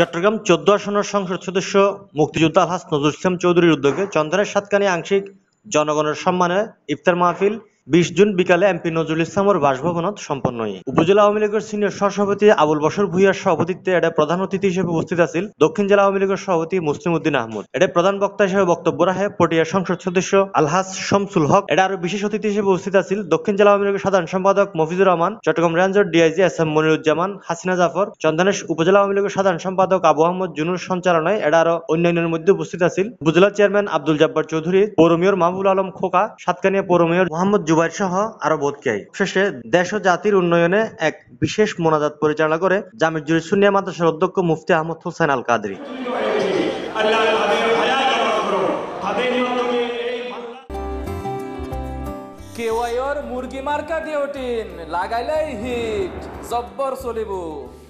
চট্টগ্রাম চোদ্দ আসনের সংসদ সদস্য মুক্তিযোদ্ধা আলহাস নজরুল ইসলাম চৌধুরীর উদ্যোগে চন্দনের সাতকানি আংশিক জনগণের সম্মানে ইফতার মাহফিল বিশ জুন বিকালে এমপি নজরুল ইসলামের বাসভবনত সম্পন্ন হয় উপজেলা আওয়ামী লীগের সিনিয়র সভাপতি আবুল বসর ভূঁইয়ার সভাপতিত্বে এটা প্রধান অতিথি হিসেবে উপস্থিত আছিল দক্ষিণ জেলা আওয়ামী লীগের সভাপতি মুসলিম উদ্দিন আহমদ এটা প্রধান বক্তা হিসেবে বক্তব্য রাখে পটিয়া সংসদ সদস্য আলহাজ শমসুল হক এটা আরো বিশেষ অতিথি হিসেবে উপস্থিত আছিল দক্ষিণ জেলা আওয়ামী লীগের সাধারণ সম্পাদক মফিজুর রহমান চট্টগ্রাম রেঞ্জের DIG S M Moniruzzaman Hasina Jafar Chandanaish উপজেলা আওয়ামী লীগের সাধারণ সম্পাদক আবু আহমদ জুনুর সঞ্চালনায় এটা আরো অন্যান্যের মধ্যে উপস্থিত আছিল উপজেলা চেয়ারম্যান আব্দুল জব্বার চৌধুরী পৌর মেয়র মাহবুল আলম খোকা সাতকানিয়া পৌর মেয়র মোহাম্মদ জুবাইর সহ আরো বোধকেই শেষে দেশ ও জাতির উন্নয়নে এক বিশেষ মোনাজাত পরিচালনা করে জামিজুল সুনিয়া মাদ্রাসার অধ্যক্ষ মুফতি আহমদ হোসেন আল কাদরি কেওয়াইর মুরগি মার্কা দিওটিন লাগাইলাই হিট জব্বর চলিব